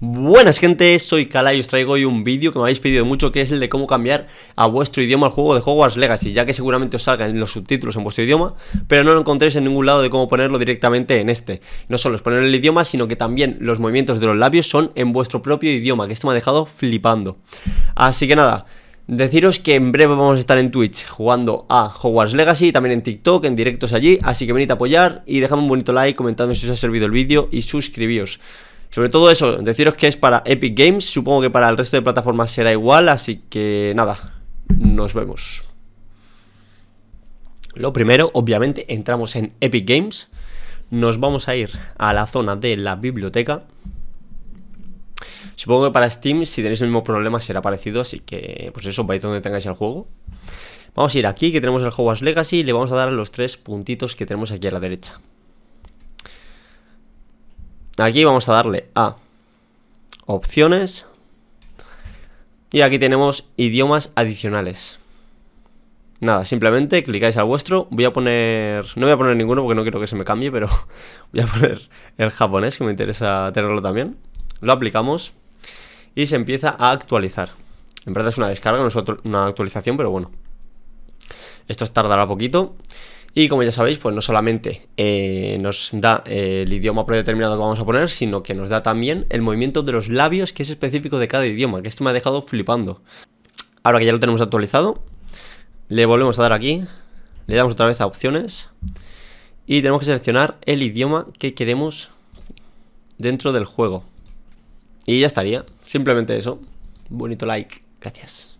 Buenas gente, soy Kala y os traigo hoy un vídeo que me habéis pedido mucho que es el de cómo cambiar a vuestro idioma el juego de Hogwarts Legacy ya que seguramente os salgan los subtítulos en vuestro idioma pero no lo encontréis en ningún lado de cómo ponerlo directamente en este no solo es poner el idioma sino que también los movimientos de los labios son en vuestro propio idioma que esto me ha dejado flipando así que nada Deciros que en breve vamos a estar en Twitch jugando a Hogwarts Legacy, también en TikTok, en directos allí, así que venid a apoyar y dejadme un bonito like, comentadme si os ha servido el vídeo y suscribíos. Sobre todo eso, deciros que es para Epic Games, supongo que para el resto de plataformas será igual, así que nada, nos vemos. Lo primero, obviamente, entramos en Epic Games, nos vamos a ir a la zona de la biblioteca. Supongo que para Steam, si tenéis el mismo problema, será parecido, así que pues eso, vais donde tengáis el juego. Vamos a ir aquí, que tenemos el Hogwarts Legacy, le vamos a dar a los tres puntitos que tenemos aquí a la derecha. Aquí vamos a darle a opciones. Y aquí tenemos idiomas adicionales. Nada, simplemente clicáis al vuestro. Voy a poner... No voy a poner ninguno porque no quiero que se me cambie, pero voy a poner el japonés, que me interesa tenerlo también. Lo aplicamos y se empieza a actualizar. En verdad es una descarga, no es una actualización, pero bueno. Esto tardará poquito. Y como ya sabéis, pues no solamente eh, nos da eh, el idioma predeterminado que vamos a poner, sino que nos da también el movimiento de los labios que es específico de cada idioma, que esto me ha dejado flipando. Ahora que ya lo tenemos actualizado, le volvemos a dar aquí, le damos otra vez a opciones y tenemos que seleccionar el idioma que queremos dentro del juego. Y ya estaría, simplemente eso. Bonito like, gracias.